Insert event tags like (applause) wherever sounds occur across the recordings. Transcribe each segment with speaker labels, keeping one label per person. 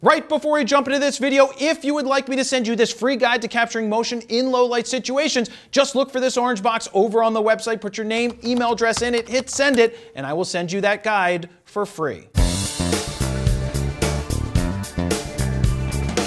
Speaker 1: Right before we jump into this video, if you would like me to send you this free guide to capturing motion in low light situations, just look for this orange box over on the website, put your name, email address in it, hit send it, and I will send you that guide for free.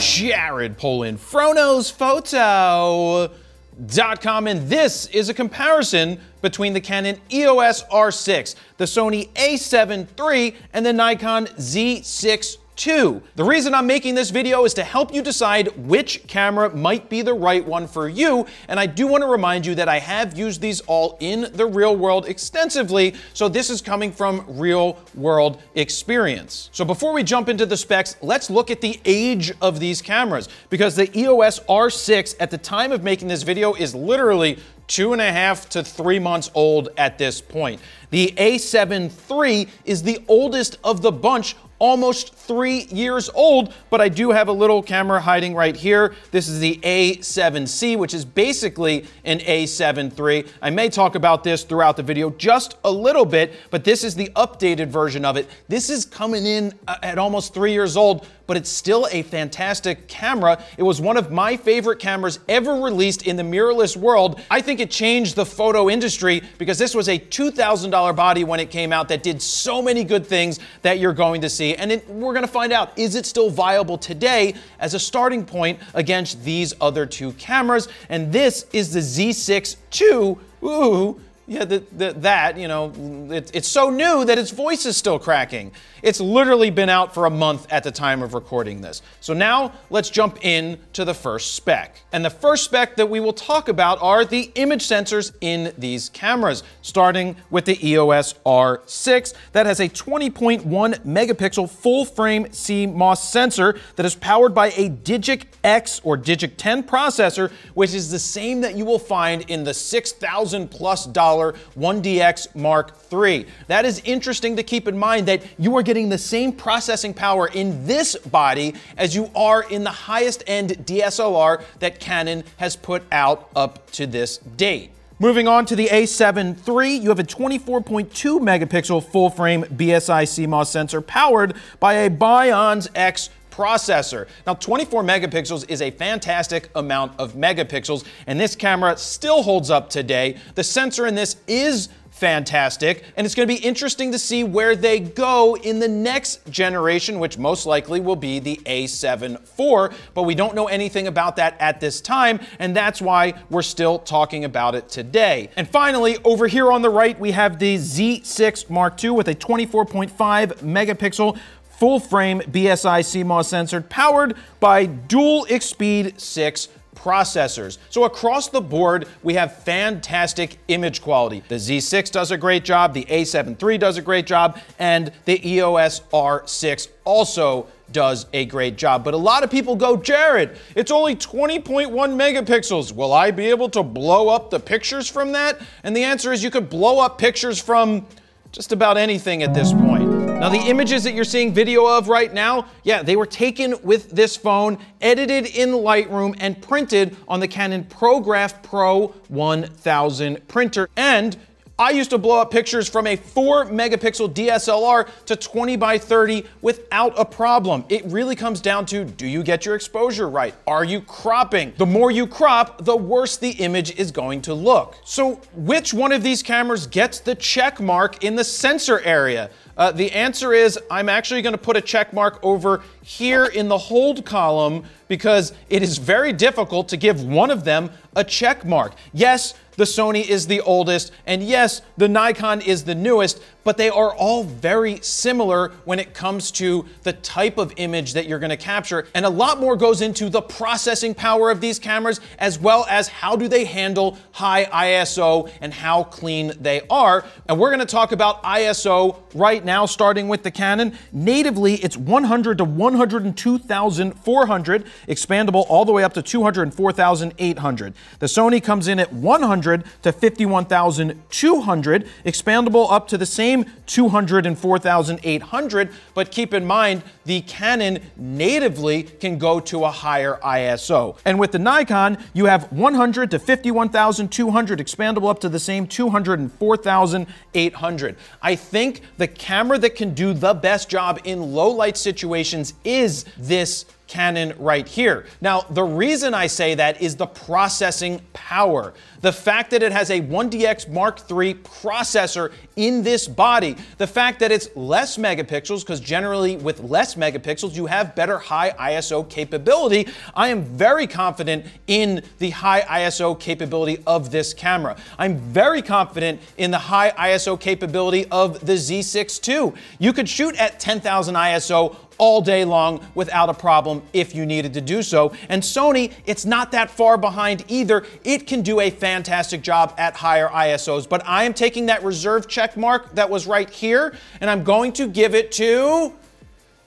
Speaker 1: Jared Polin, FronosPhoto.com, and this is a comparison between the Canon EOS R6, the Sony a7 III, and the Nikon Z6 two. The reason I'm making this video is to help you decide which camera might be the right one for you, and I do want to remind you that I have used these all in the real world extensively, so this is coming from real world experience. So before we jump into the specs, let's look at the age of these cameras, because the EOS R6 at the time of making this video is literally two and a half to three months old at this point. The A7 III is the oldest of the bunch, almost three years old, but I do have a little camera hiding right here. This is the A7C, which is basically an A7 III. I may talk about this throughout the video just a little bit, but this is the updated version of it. This is coming in uh, at almost three years old, but it's still a fantastic camera. It was one of my favorite cameras ever released in the mirrorless world. I think it changed the photo industry because this was a $2,000 body when it came out that did so many good things that you're going to see. And it, we're going going to find out, is it still viable today as a starting point against these other two cameras? And this is the Z6 II, ooh, yeah, the, the, that, you know, it, it's so new that its voice is still cracking. It's literally been out for a month at the time of recording this. So now let's jump in to the first spec. And the first spec that we will talk about are the image sensors in these cameras, starting with the EOS R6 that has a 20.1 megapixel full frame CMOS sensor that is powered by a Digic X or Digic 10 processor, which is the same that you will find in the 6,000 plus dollar 1DX Mark III. That is interesting to keep in mind that you are getting the same processing power in this body as you are in the highest end DSLR that Canon has put out up to this date. Moving on to the A7 III, you have a 24.2 megapixel full frame BSI CMOS sensor powered by a Bion's X processor. Now 24 megapixels is a fantastic amount of megapixels and this camera still holds up today. The sensor in this is fantastic. And it's going to be interesting to see where they go in the next generation, which most likely will be the A7 IV. But we don't know anything about that at this time, and that's why we're still talking about it today. And finally, over here on the right, we have the Z6 Mark II with a 24.5 megapixel full frame BSI CMOS sensor powered by dual Xpeed 6 processors. So across the board, we have fantastic image quality. The Z6 does a great job, the A7 III does a great job, and the EOS R6 also does a great job. But a lot of people go, Jared, it's only 20.1 megapixels. Will I be able to blow up the pictures from that? And the answer is you could blow up pictures from just about anything at this point. Now, the images that you're seeing video of right now, yeah, they were taken with this phone, edited in Lightroom, and printed on the Canon ProGraph Pro 1000 printer. And I used to blow up pictures from a 4 megapixel DSLR to 20 by 30 without a problem. It really comes down to do you get your exposure right? Are you cropping? The more you crop, the worse the image is going to look. So which one of these cameras gets the check mark in the sensor area? Uh, the answer is I'm actually going to put a check mark over here in the hold column because it is very difficult to give one of them a check mark. Yes, the Sony is the oldest, and yes, the Nikon is the newest, but they are all very similar when it comes to the type of image that you're gonna capture. And a lot more goes into the processing power of these cameras, as well as how do they handle high ISO and how clean they are. And we're gonna talk about ISO right now now, starting with the Canon. Natively, it's 100 to 102,400, expandable all the way up to 204,800. The Sony comes in at 100 to 51,200, expandable up to the same 204,800, but keep in mind, the Canon natively can go to a higher ISO. And with the Nikon, you have 100 to 51,200, expandable up to the same 204,800. I think the Canon camera that can do the best job in low light situations is this Canon right here. Now, the reason I say that is the processing power the fact that it has a 1DX Mark III processor in this body, the fact that it's less megapixels, because generally with less megapixels, you have better high ISO capability. I am very confident in the high ISO capability of this camera. I'm very confident in the high ISO capability of the Z6 II. You could shoot at 10,000 ISO all day long without a problem if you needed to do so. And Sony, it's not that far behind either. It can do a fantastic fantastic job at higher ISOs. But I am taking that reserve check mark that was right here, and I'm going to give it to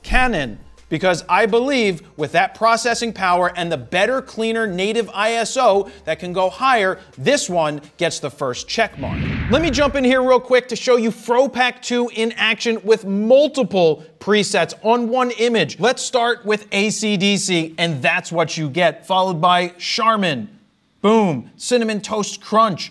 Speaker 1: Canon because I believe with that processing power and the better, cleaner native ISO that can go higher, this one gets the first check mark. Let me jump in here real quick to show you FroPack 2 in action with multiple presets on one image. Let's start with ACDC, and that's what you get, followed by Charmin, Boom. Cinnamon Toast Crunch.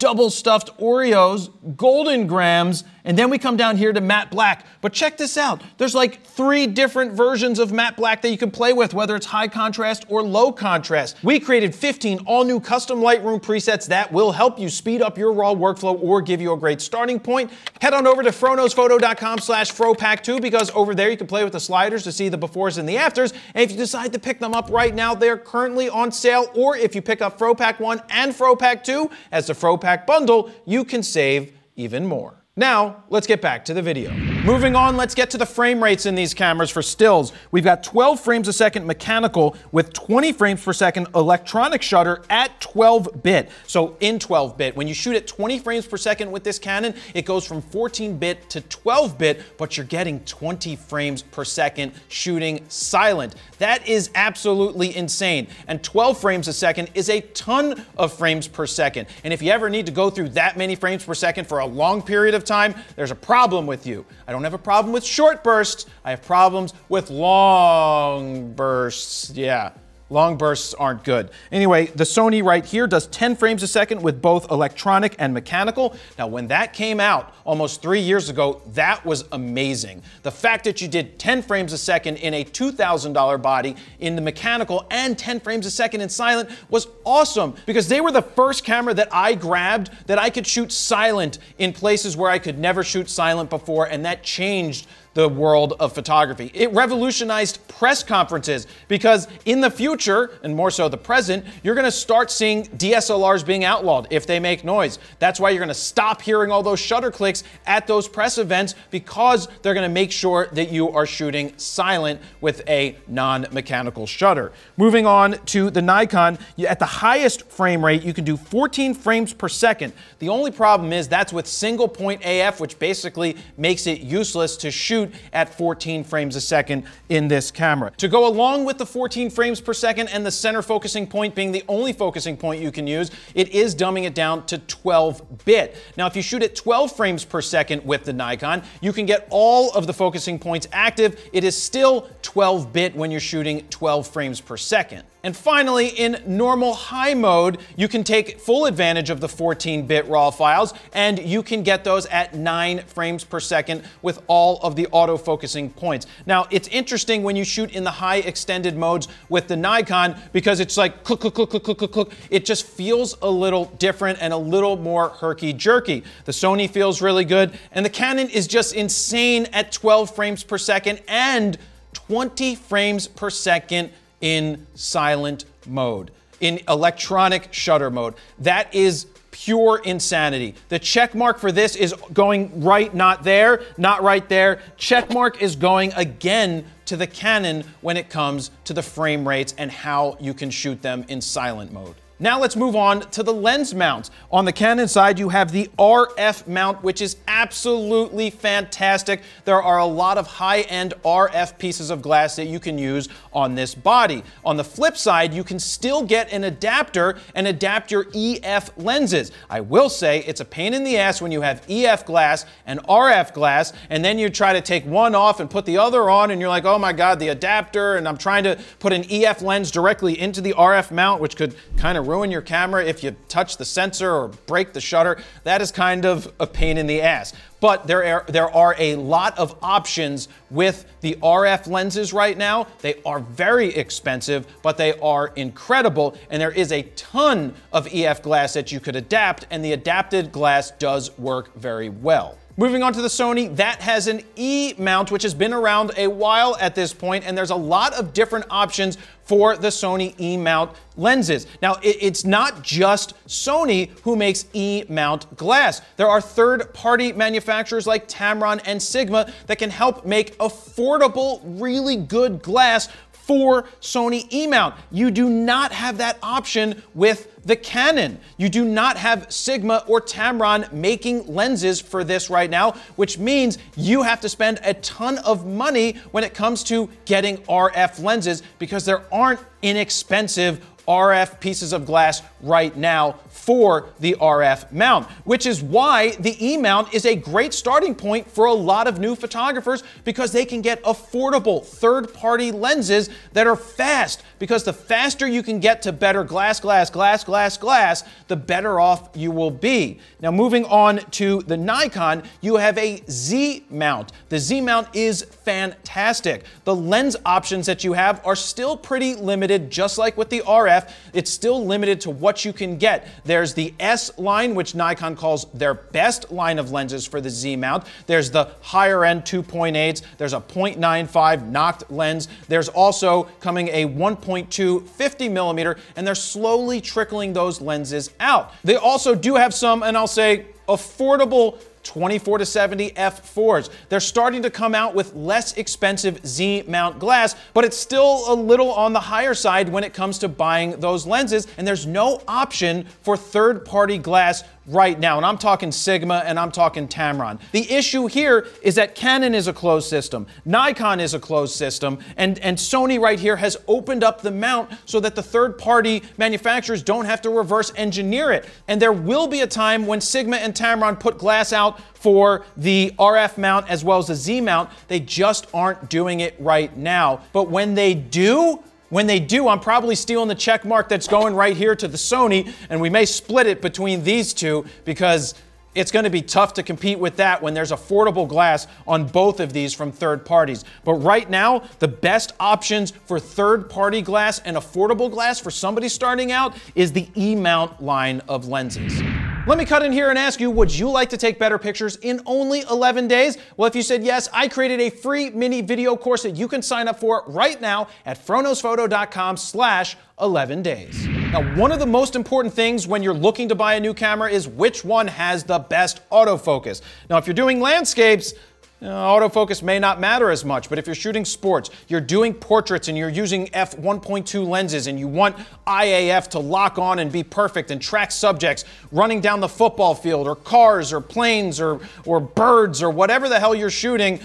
Speaker 1: Double stuffed Oreos, Golden Grams, and then we come down here to matte black. But check this out. There's like three different versions of matte black that you can play with, whether it's high contrast or low contrast. We created 15 all new custom Lightroom presets that will help you speed up your raw workflow or give you a great starting point. Head on over to fronosphoto.com slash fropack2 because over there you can play with the sliders to see the befores and the afters. And if you decide to pick them up right now, they're currently on sale. Or if you pick up Fropack 1 and Fropack 2 as the Fropack bundle, you can save even more. Now, let's get back to the video. Moving on, let's get to the frame rates in these cameras for stills. We've got 12 frames a second mechanical with 20 frames per second electronic shutter at 12 bit. So in 12 bit, when you shoot at 20 frames per second with this Canon, it goes from 14 bit to 12 bit, but you're getting 20 frames per second shooting silent. That is absolutely insane. And 12 frames a second is a ton of frames per second. And if you ever need to go through that many frames per second for a long period of time, there's a problem with you. I don't have a problem with short bursts. I have problems with long bursts. Yeah. Long bursts aren't good. Anyway, the Sony right here does 10 frames a second with both electronic and mechanical. Now, when that came out almost three years ago, that was amazing. The fact that you did 10 frames a second in a $2,000 body in the mechanical and 10 frames a second in silent was awesome because they were the first camera that I grabbed that I could shoot silent in places where I could never shoot silent before, and that changed the world of photography. It revolutionized press conferences because in the future, and more so the present, you're going to start seeing DSLRs being outlawed if they make noise. That's why you're going to stop hearing all those shutter clicks at those press events because they're going to make sure that you are shooting silent with a non mechanical shutter. Moving on to the Nikon, at the highest frame rate, you can do 14 frames per second. The only problem is that's with single point AF, which basically makes it useless to shoot shoot at 14 frames a second in this camera. To go along with the 14 frames per second and the center focusing point being the only focusing point you can use, it is dumbing it down to 12 bit. Now, if you shoot at 12 frames per second with the Nikon, you can get all of the focusing points active. It is still 12 bit when you're shooting 12 frames per second. And finally, in normal high mode, you can take full advantage of the 14-bit RAW files, and you can get those at 9 frames per second with all of the auto-focusing points. Now, it's interesting when you shoot in the high extended modes with the Nikon, because it's like click, click, click, click, click, click, click. It just feels a little different and a little more herky-jerky. The Sony feels really good, and the Canon is just insane at 12 frames per second and 20 frames per second in silent mode, in electronic shutter mode. That is pure insanity. The check mark for this is going right, not there, not right there. Check mark is going again to the Canon when it comes to the frame rates and how you can shoot them in silent mode. Now let's move on to the lens mounts. On the Canon side, you have the RF mount, which is absolutely fantastic. There are a lot of high-end RF pieces of glass that you can use on this body. On the flip side, you can still get an adapter and adapt your EF lenses. I will say it's a pain in the ass when you have EF glass and RF glass, and then you try to take one off and put the other on, and you're like, oh my God, the adapter, and I'm trying to put an EF lens directly into the RF mount, which could kind of ruin your camera if you touch the sensor or break the shutter. That is kind of a pain in the ass. But there are, there are a lot of options with the RF lenses right now. They are very expensive, but they are incredible. And there is a ton of EF glass that you could adapt, and the adapted glass does work very well. Moving on to the Sony, that has an E mount, which has been around a while at this point, and there's a lot of different options for the Sony E mount lenses. Now, it's not just Sony who makes E mount glass. There are third party manufacturers like Tamron and Sigma that can help make affordable, really good glass for Sony E-mount. You do not have that option with the Canon. You do not have Sigma or Tamron making lenses for this right now, which means you have to spend a ton of money when it comes to getting RF lenses because there aren't inexpensive RF pieces of glass right now for the RF mount, which is why the E mount is a great starting point for a lot of new photographers because they can get affordable third party lenses that are fast. Because the faster you can get to better glass, glass, glass, glass, glass, the better off you will be. Now, moving on to the Nikon, you have a Z mount. The Z mount is fantastic. The lens options that you have are still pretty limited, just like with the RF. It's still limited to what you can get. There's the S line, which Nikon calls their best line of lenses for the Z mount. There's the higher end 2.8s. There's a 0.95 knocked lens. There's also coming a 1.2 50 millimeter, and they're slowly trickling those lenses out. They also do have some, and I'll say, affordable 24 to 70 f4s. They're starting to come out with less expensive Z mount glass, but it's still a little on the higher side when it comes to buying those lenses, and there's no option for third party glass right now. And I'm talking Sigma and I'm talking Tamron. The issue here is that Canon is a closed system, Nikon is a closed system, and, and Sony right here has opened up the mount so that the third party manufacturers don't have to reverse engineer it. And there will be a time when Sigma and Tamron put glass out for the RF mount as well as the Z mount. They just aren't doing it right now. But when they do, when they do, I'm probably stealing the check mark that's going right here to the Sony, and we may split it between these two because it's going to be tough to compete with that when there's affordable glass on both of these from third parties. But right now, the best options for third party glass and affordable glass for somebody starting out is the E mount line of lenses. Let me cut in here and ask you, would you like to take better pictures in only 11 days? Well, if you said yes, I created a free mini video course that you can sign up for right now at fronosphoto.com slash 11 days. Now, one of the most important things when you're looking to buy a new camera is which one has the best autofocus. Now, if you're doing landscapes, uh, autofocus may not matter as much, but if you're shooting sports, you're doing portraits and you're using f1.2 lenses and you want IAF to lock on and be perfect and track subjects running down the football field or cars or planes or, or birds or whatever the hell you're shooting,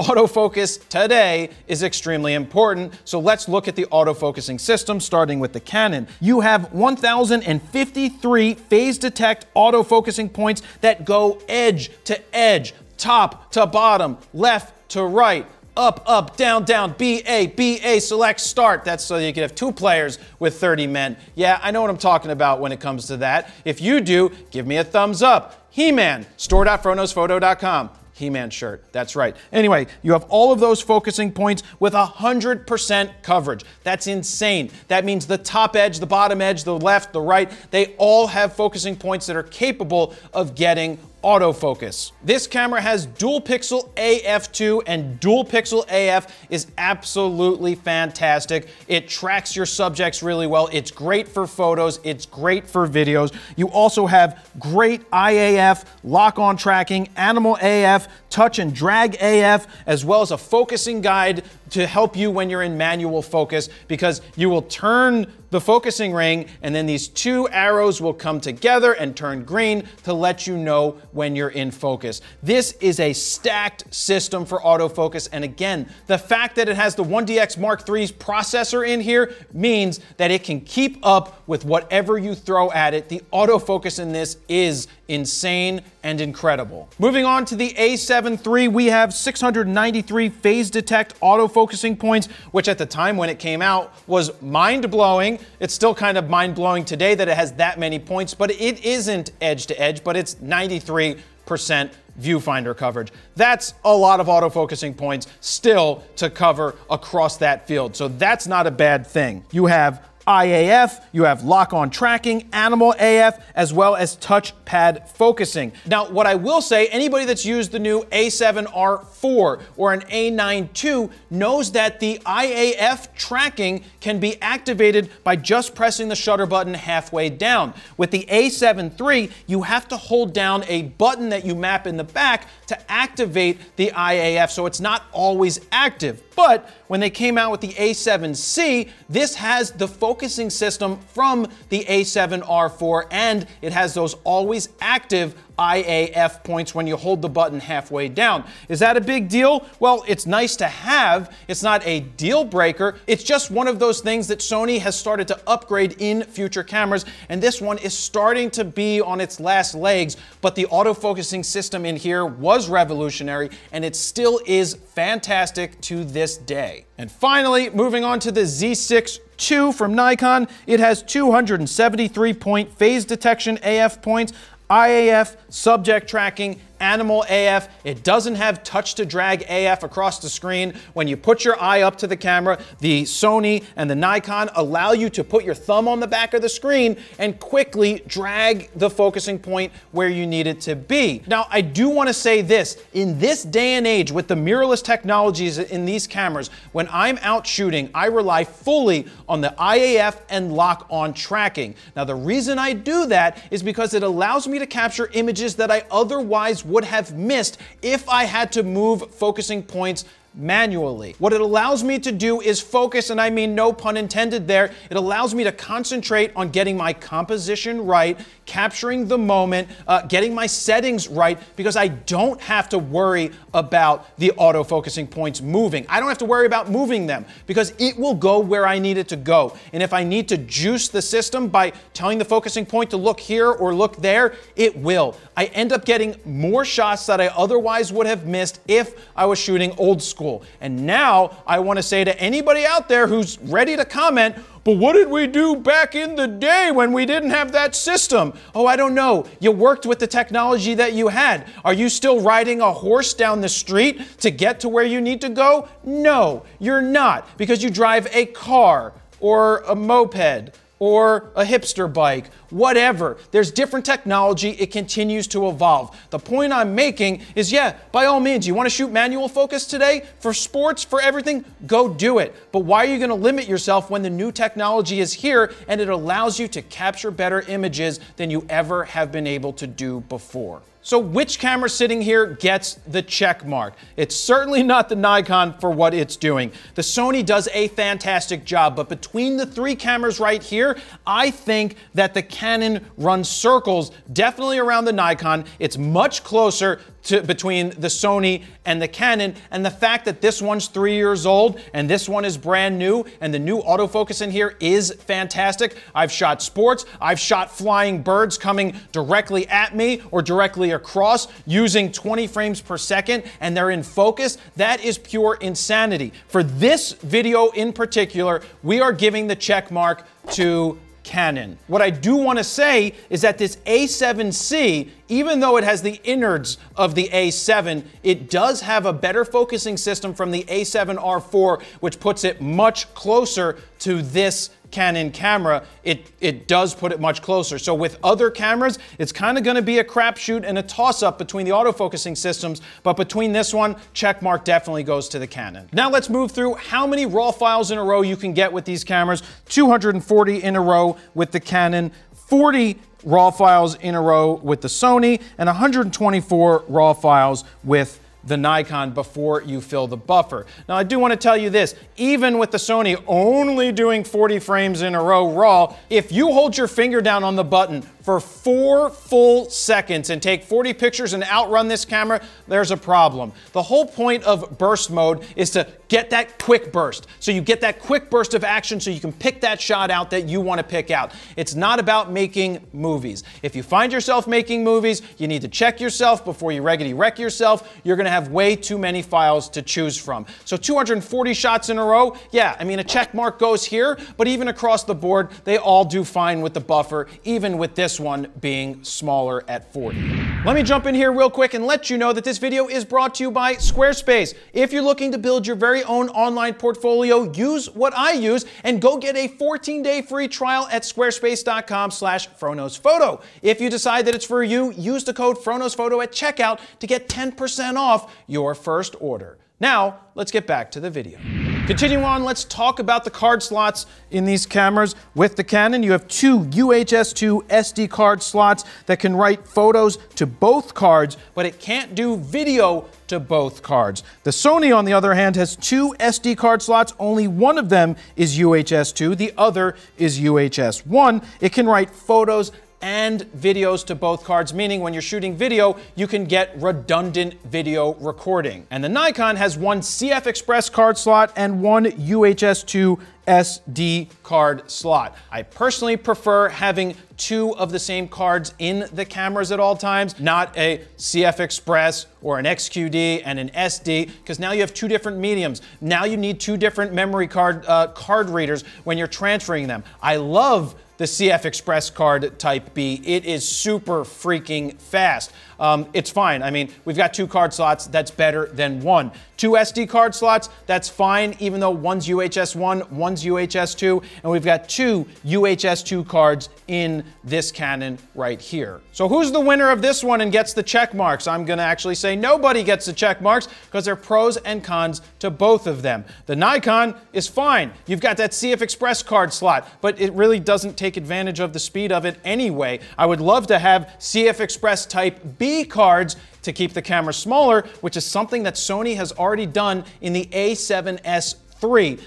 Speaker 1: Autofocus today is extremely important, so let's look at the autofocusing system starting with the Canon. You have 1,053 phase detect autofocusing points that go edge to edge, top to bottom, left to right, up, up, down, down, B, A, B, A, select, start. That's so you can have two players with 30 men. Yeah, I know what I'm talking about when it comes to that. If you do, give me a thumbs up. He-Man, store.fronosphoto.com. He Man shirt. That's right. Anyway, you have all of those focusing points with 100% coverage. That's insane. That means the top edge, the bottom edge, the left, the right, they all have focusing points that are capable of getting autofocus. This camera has dual pixel AF2 and dual pixel AF is absolutely fantastic. It tracks your subjects really well. It's great for photos. It's great for videos. You also have great IAF, lock on tracking, animal AF, Touch and Drag AF, as well as a focusing guide to help you when you're in manual focus because you will turn the focusing ring and then these two arrows will come together and turn green to let you know when you're in focus. This is a stacked system for autofocus. And again, the fact that it has the 1DX Mark III's processor in here means that it can keep up with whatever you throw at it. The autofocus in this is insane and incredible. Moving on to the A7 III, we have 693 phase detect auto focusing points, which at the time when it came out was mind blowing. It's still kind of mind blowing today that it has that many points, but it isn't edge to edge, but it's 93 percent viewfinder coverage. That's a lot of autofocusing points still to cover across that field. So that's not a bad thing. You have IAF, you have lock on tracking, animal AF, as well as touchpad focusing. Now, what I will say, anybody that's used the new A7R4 or an A9 II knows that the IAF tracking can be activated by just pressing the shutter button halfway down. With the A7 III, you have to hold down a button that you map in the back to activate the IAF, so it's not always active. But when they came out with the A7C, this has the focus focusing system from the A7R4 and it has those always active IAF points when you hold the button halfway down. Is that a big deal? Well, it's nice to have. It's not a deal breaker. It's just one of those things that Sony has started to upgrade in future cameras, and this one is starting to be on its last legs, but the autofocusing system in here was revolutionary, and it still is fantastic to this day. And finally, moving on to the Z6 II from Nikon, it has 273 point phase detection AF points, IAF, subject tracking, animal AF. It doesn't have touch to drag AF across the screen. When you put your eye up to the camera, the Sony and the Nikon allow you to put your thumb on the back of the screen and quickly drag the focusing point where you need it to be. Now, I do want to say this, in this day and age with the mirrorless technologies in these cameras, when I'm out shooting, I rely fully on the IAF and lock on tracking. Now, the reason I do that is because it allows me to capture images that I otherwise would have missed if I had to move focusing points manually. What it allows me to do is focus, and I mean no pun intended there. It allows me to concentrate on getting my composition right, capturing the moment, uh, getting my settings right, because I don't have to worry about the auto focusing points moving. I don't have to worry about moving them because it will go where I need it to go. And if I need to juice the system by telling the focusing point to look here or look there, it will. I end up getting more shots that I otherwise would have missed if I was shooting old school school. And now I want to say to anybody out there who's ready to comment, but what did we do back in the day when we didn't have that system? Oh, I don't know. You worked with the technology that you had. Are you still riding a horse down the street to get to where you need to go? No, you're not because you drive a car or a moped or a hipster bike, whatever. There's different technology, it continues to evolve. The point I'm making is yeah, by all means, you want to shoot manual focus today for sports, for everything, go do it. But why are you going to limit yourself when the new technology is here and it allows you to capture better images than you ever have been able to do before? So which camera sitting here gets the check mark? It's certainly not the Nikon for what it's doing. The Sony does a fantastic job, but between the three cameras right here, I think that the Canon runs circles definitely around the Nikon. It's much closer to, between the Sony and the Canon. And the fact that this one's three years old and this one is brand new and the new autofocus in here is fantastic. I've shot sports, I've shot flying birds coming directly at me or directly across using 20 frames per second and they're in focus. That is pure insanity. For this video in particular, we are giving the check mark to Canon. What I do want to say is that this A7C, even though it has the innards of the A7, it does have a better focusing system from the A7R4, which puts it much closer to this Canon camera, it, it does put it much closer. So with other cameras, it's kind of going to be a crapshoot and a toss-up between the autofocusing systems, but between this one, check mark definitely goes to the Canon. Now let's move through how many RAW files in a row you can get with these cameras. 240 in a row with the Canon, 40 RAW files in a row with the Sony, and 124 RAW files with the Nikon before you fill the buffer. Now I do wanna tell you this, even with the Sony only doing 40 frames in a row raw, if you hold your finger down on the button for four full seconds and take 40 pictures and outrun this camera, there's a problem. The whole point of burst mode is to get that quick burst. So you get that quick burst of action so you can pick that shot out that you want to pick out. It's not about making movies. If you find yourself making movies, you need to check yourself before you reggedy wreck yourself. You're going to have way too many files to choose from. So 240 shots in a row, yeah, I mean, a check mark goes here, but even across the board, they all do fine with the buffer, even with this this one being smaller at 40. Let me jump in here real quick and let you know that this video is brought to you by Squarespace. If you're looking to build your very own online portfolio, use what I use and go get a 14-day free trial at squarespace.com slash phronosphoto. If you decide that it's for you, use the code phronosphoto at checkout to get 10% off your first order. Now, let's get back to the video. Continue on, let's talk about the card slots in these cameras. With the Canon, you have two UHS-2 SD card slots that can write photos to both cards, but it can't do video to both cards. The Sony, on the other hand, has two SD card slots. Only one of them is UHS-2, the other is UHS-1. It can write photos and videos to both cards, meaning when you're shooting video, you can get redundant video recording. And the Nikon has one CF Express card slot and one UHS-2 SD card slot. I personally prefer having two of the same cards in the cameras at all times, not a CF Express or an XQD and an SD, because now you have two different mediums. Now you need two different memory card uh, card readers when you're transferring them. I love the CF Express card Type B. It is super freaking fast um, it's fine. I mean, we've got two card slots. That's better than one. Two SD card slots. That's fine, even though one's UHS 1, one's UHS 2, and we've got two UHS 2 cards in this Canon right here. So who's the winner of this one and gets the check marks? I'm going to actually say nobody gets the check marks because there are pros and cons to both of them. The Nikon is fine. You've got that CF Express card slot, but it really doesn't take advantage of the speed of it anyway. I would love to have CF Express Type B cards to keep the camera smaller, which is something that Sony has already done in the a7S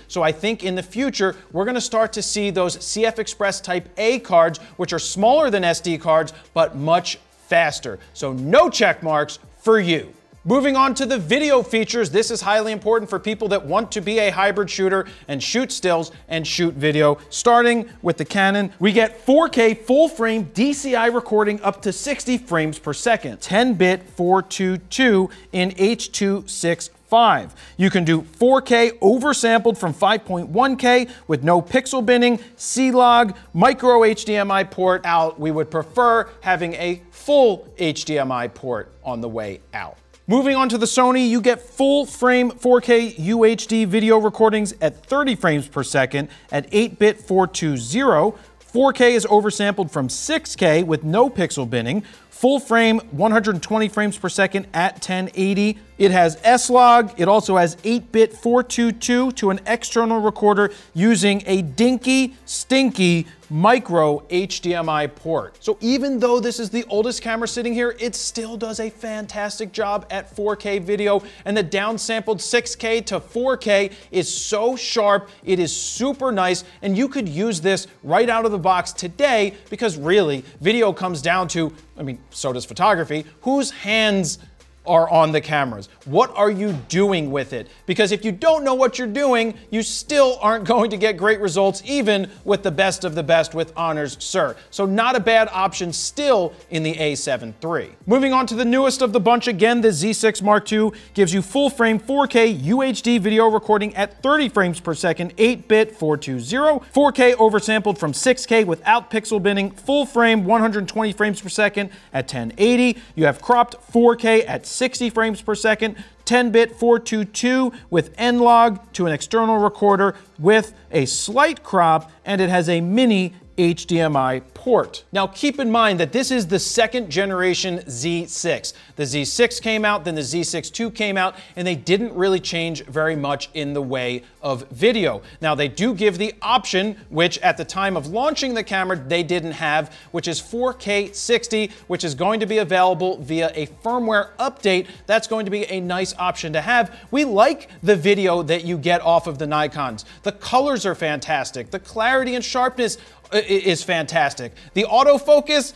Speaker 1: so I think in the future, we're gonna start to see those CF Express Type A cards, which are smaller than SD cards, but much faster. So no check marks for you. Moving on to the video features, this is highly important for people that want to be a hybrid shooter and shoot stills and shoot video. Starting with the Canon, we get 4K full frame DCI recording up to 60 frames per second, 10-bit 422 in H.265. 5. You can do 4K oversampled from 5.1K with no pixel binning, C-Log, micro HDMI port out. We would prefer having a full HDMI port on the way out. Moving on to the Sony, you get full frame 4K UHD video recordings at 30 frames per second at 8-bit 420. 4K is oversampled from 6K with no pixel binning. Full frame, 120 frames per second at 1080. It has S-Log. It also has 8-bit 422 to an external recorder using a dinky, stinky micro HDMI port. So even though this is the oldest camera sitting here, it still does a fantastic job at 4K video and the downsampled 6K to 4K is so sharp, it is super nice, and you could use this right out of the box today because really, video comes down to, I mean, so does photography, whose hands are on the cameras? What are you doing with it? Because if you don't know what you're doing, you still aren't (laughs) going to get great results, even with the best of the best with Honors Sir. So, not a bad option still in the A7 III. Moving on to the newest of the bunch again, the Z6 Mark II gives you full frame 4K UHD video recording at 30 frames per second, 8 bit 420, 4K oversampled from 6K without pixel binning, full frame 120 frames per second at 1080. You have cropped 4K at 60 frames per second, 10-bit 422 with N-Log to an external recorder with a slight crop, and it has a mini HDMI port. Now keep in mind that this is the second generation Z6. The Z6 came out, then the Z6 II came out, and they didn't really change very much in the way of video. Now they do give the option, which at the time of launching the camera they didn't have, which is 4K 60, which is going to be available via a firmware update. That's going to be a nice option to have. We like the video that you get off of the Nikons. The colors are fantastic. The clarity and sharpness is fantastic. The autofocus,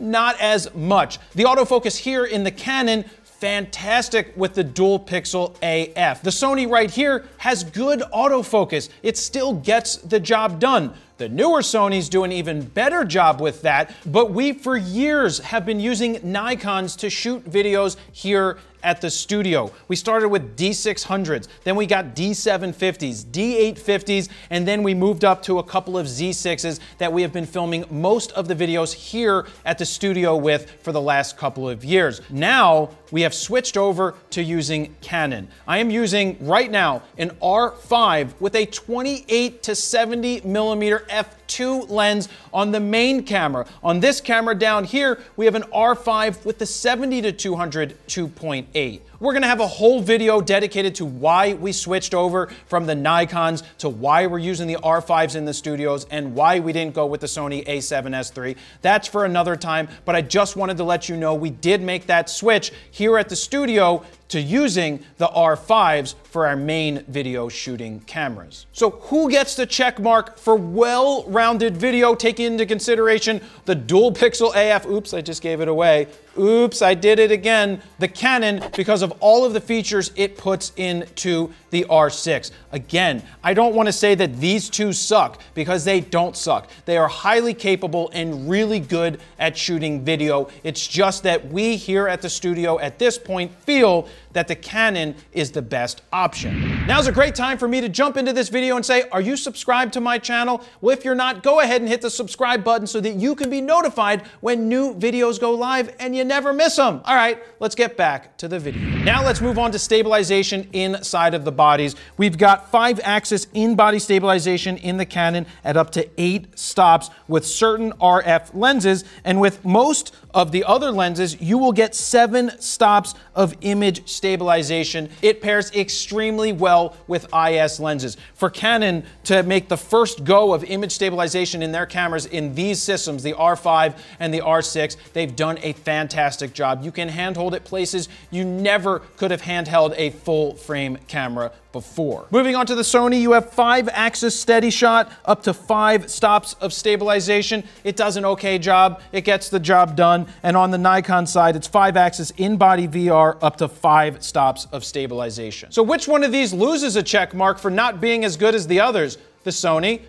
Speaker 1: not as much. The autofocus here in the Canon fantastic with the dual pixel AF. The Sony right here has good autofocus. It still gets the job done. The newer Sony's do an even better job with that, but we for years have been using Nikons to shoot videos here at the studio. We started with D600s, then we got D750s, D850s, and then we moved up to a couple of Z6s that we have been filming most of the videos here at the studio with for the last couple of years. Now we have switched over to using Canon. I am using right now an R5 with a 28 to 70 millimeter f2 lens on the main camera. On this camera down here, we have an R5 with the 70 to 200 2.8. We're gonna have a whole video dedicated to why we switched over from the Nikons to why we're using the R5s in the studios and why we didn't go with the Sony a7S III. That's for another time, but I just wanted to let you know we did make that switch here at the studio to using the R5s for our main video shooting cameras. So who gets the check mark for well-rounded video, taking into consideration the dual pixel AF, oops, I just gave it away, oops, I did it again, the Canon because of all of the features it puts into the R6. Again, I don't want to say that these two suck because they don't suck. They are highly capable and really good at shooting video. It's just that we here at the studio at this point feel that the Canon is the best option. Now's a great time for me to jump into this video and say, are you subscribed to my channel? Well, if you're not, go ahead and hit the subscribe button so that you can be notified when new videos go live and you never miss them. All right, let's get back to the video. Now let's move on to stabilization inside of the bodies. We've got five axis in-body stabilization in the Canon at up to eight stops with certain RF lenses. And with most of the other lenses, you will get seven stops of image stabilization stabilization. It pairs extremely well with IS lenses. For Canon to make the first go of image stabilization in their cameras in these systems, the R5 and the R6, they've done a fantastic job. You can handhold it places you never could have handheld a full frame camera before. Moving on to the Sony, you have five axis steady shot, up to five stops of stabilization. It does an okay job, it gets the job done. And on the Nikon side, it's five axis in body VR, up to five stops of stabilization. So, which one of these loses a check mark for not being as good as the others? The Sony,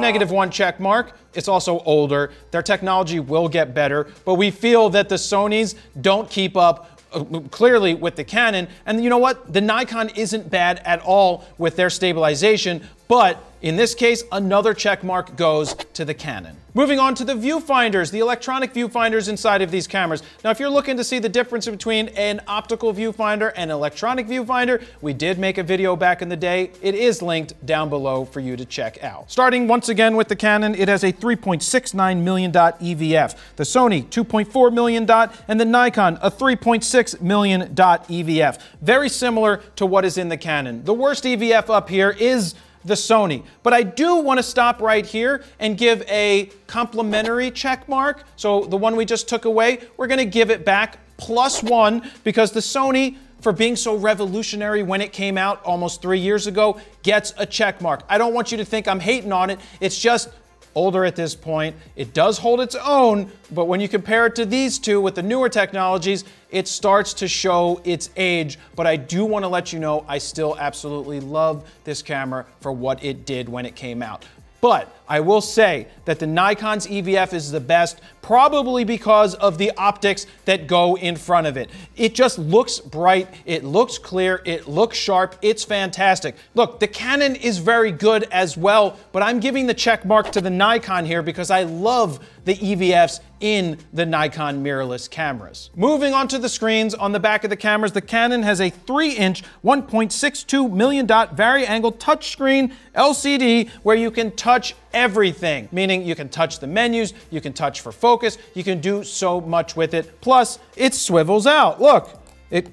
Speaker 1: negative one check mark. It's also older. Their technology will get better, but we feel that the Sony's don't keep up uh, clearly with the Canon. And you know what? The Nikon isn't bad at all with their stabilization, but in this case, another check mark goes to the Canon. Moving on to the viewfinders, the electronic viewfinders inside of these cameras. Now, if you're looking to see the difference between an optical viewfinder and electronic viewfinder, we did make a video back in the day. It is linked down below for you to check out. Starting once again with the Canon, it has a 3.69 million dot EVF, the Sony 2.4 million dot, and the Nikon a 3.6 million dot EVF. Very similar to what is in the Canon. The worst EVF up here is the Sony. But I do want to stop right here and give a complimentary check mark. So the one we just took away, we're going to give it back plus one because the Sony for being so revolutionary when it came out almost three years ago gets a check mark. I don't want you to think I'm hating on it. It's just older at this point. It does hold its own, but when you compare it to these two with the newer technologies, it starts to show its age. But I do want to let you know I still absolutely love this camera for what it did when it came out. But I will say that the Nikon's EVF is the best, probably because of the optics that go in front of it. It just looks bright, it looks clear, it looks sharp, it's fantastic. Look, the Canon is very good as well, but I'm giving the check mark to the Nikon here because I love the EVFs in the Nikon mirrorless cameras. Moving on to the screens, on the back of the cameras, the Canon has a 3-inch 1.62 million dot vari-angle touchscreen LCD where you can touch everything, meaning you can touch the menus, you can touch for focus, you can do so much with it. Plus, it swivels out. Look, it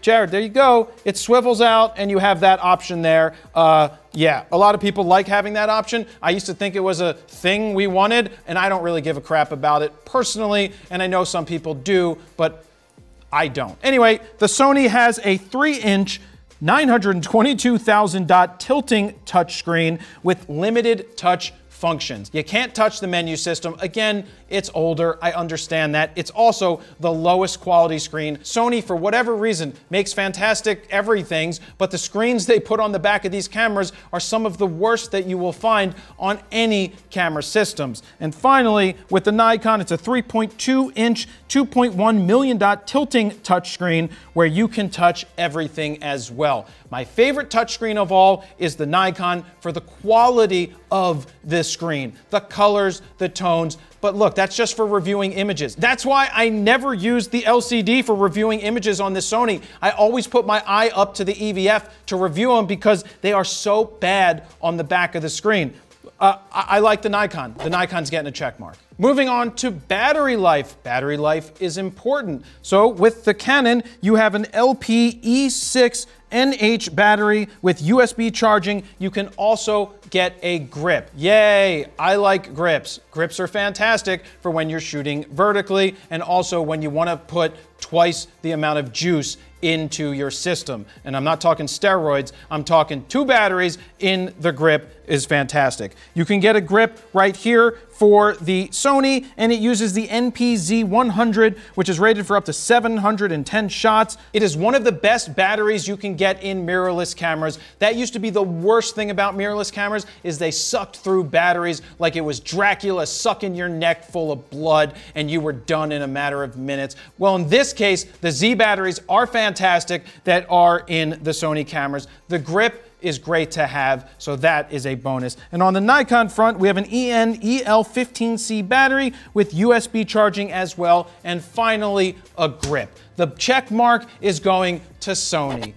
Speaker 1: Jared, there you go. It swivels out and you have that option there. Uh, yeah, a lot of people like having that option. I used to think it was a thing we wanted and I don't really give a crap about it personally. And I know some people do, but I don't. Anyway, the Sony has a three inch 922,000 dot tilting touchscreen with limited touch functions. You can't touch the menu system. Again, it's older. I understand that. It's also the lowest quality screen. Sony, for whatever reason, makes fantastic everythings, but the screens they put on the back of these cameras are some of the worst that you will find on any camera systems. And finally, with the Nikon, it's a 3.2 inch, 2.1 million dot tilting touchscreen where you can touch everything as well. My favorite touchscreen of all is the Nikon for the quality of this screen. The colors, the tones, but look, that's just for reviewing images. That's why I never use the LCD for reviewing images on this Sony. I always put my eye up to the EVF to review them because they are so bad on the back of the screen. Uh, I, I like the Nikon. The Nikon's getting a check mark. Moving on to battery life. Battery life is important. So with the Canon, you have an LP E6 NH battery with USB charging. You can also get a grip. Yay, I like grips. Grips are fantastic for when you're shooting vertically and also when you wanna put twice the amount of juice into your system. And I'm not talking steroids, I'm talking two batteries in the grip is fantastic. You can get a grip right here for the Sony, and it uses the NPZ100, which is rated for up to 710 shots. It is one of the best batteries you can get in mirrorless cameras. That used to be the worst thing about mirrorless cameras is they sucked through batteries like it was Dracula sucking your neck full of blood and you were done in a matter of minutes. Well, in this case, the Z batteries are fantastic fantastic that are in the Sony cameras. The grip is great to have, so that is a bonus. And on the Nikon front, we have an EN EL15C battery with USB charging as well, and finally, a grip. The check mark is going to Sony.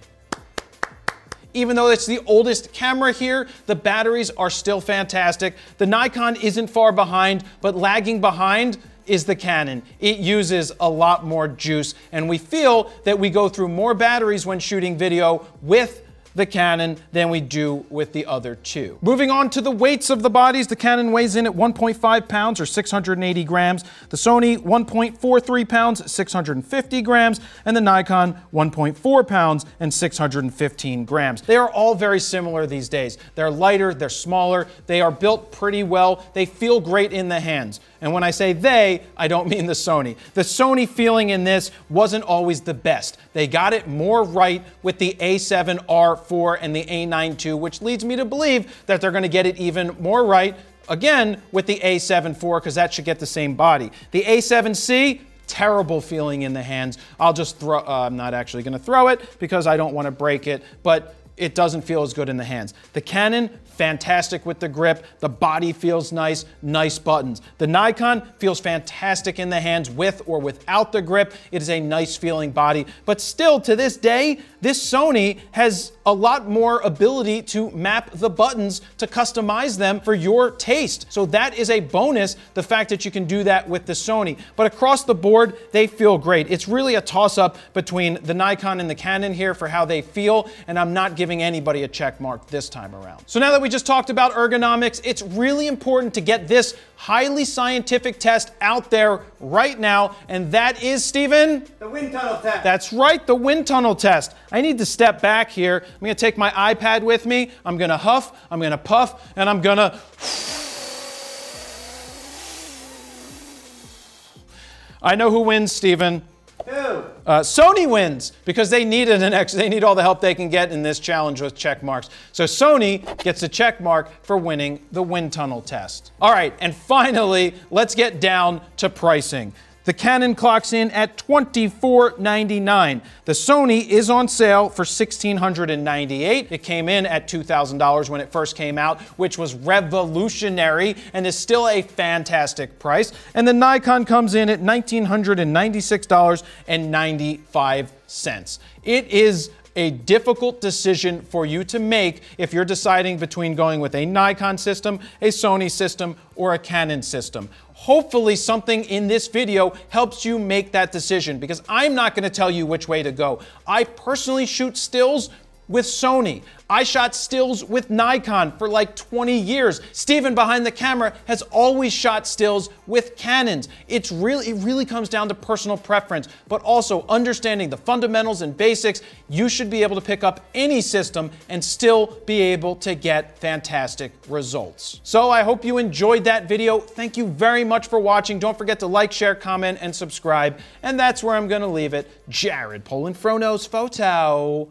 Speaker 1: Even though it's the oldest camera here, the batteries are still fantastic. The Nikon isn't far behind, but lagging behind, is the Canon. It uses a lot more juice, and we feel that we go through more batteries when shooting video with the Canon than we do with the other two. Moving on to the weights of the bodies, the Canon weighs in at 1.5 pounds or 680 grams, the Sony 1.43 pounds, 650 grams, and the Nikon 1.4 pounds and 615 grams. They are all very similar these days. They're lighter, they're smaller, they are built pretty well, they feel great in the hands. And when I say they, I don't mean the Sony. The Sony feeling in this wasn't always the best. They got it more right with the A7R4 and the A9 II, which leads me to believe that they're going to get it even more right again with the A7 IV because that should get the same body. The A7C, terrible feeling in the hands. I'll just throw, uh, I'm not actually going to throw it because I don't want to break it, but it doesn't feel as good in the hands. The Canon, fantastic with the grip. The body feels nice, nice buttons. The Nikon feels fantastic in the hands with or without the grip. It is a nice feeling body. But still, to this day, this Sony has a lot more ability to map the buttons to customize them for your taste. So that is a bonus, the fact that you can do that with the Sony. But across the board, they feel great. It's really a toss up between the Nikon and the Canon here for how they feel, and I'm not giving giving anybody a check mark this time around. So now that we just talked about ergonomics, it's really important to get this highly scientific test out there right now, and that is, Stephen? The wind tunnel test. That's right, the wind tunnel test. I need to step back here. I'm gonna take my iPad with me. I'm gonna huff, I'm gonna puff, and I'm gonna... (sighs) I know who wins, Stephen. Uh, Sony wins because they needed an ex- they need all the help they can get in this challenge with check marks. So Sony gets a check mark for winning the wind tunnel test. All right, and finally, let's get down to pricing. The Canon clocks in at $24.99. The Sony is on sale for $1,698. It came in at $2,000 when it first came out, which was revolutionary and is still a fantastic price. And the Nikon comes in at $1,996.95. It is a difficult decision for you to make if you're deciding between going with a Nikon system, a Sony system, or a Canon system. Hopefully something in this video helps you make that decision because I'm not gonna tell you which way to go. I personally shoot stills with Sony. I shot stills with Nikon for like 20 years. Steven behind the camera has always shot stills with Canons. It's really, it really comes down to personal preference, but also understanding the fundamentals and basics. You should be able to pick up any system and still be able to get fantastic results. So I hope you enjoyed that video. Thank you very much for watching. Don't forget to like, share, comment, and subscribe. And that's where I'm gonna leave it. Jared Poland Fronos Photo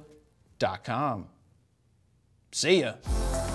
Speaker 1: dot com. See ya.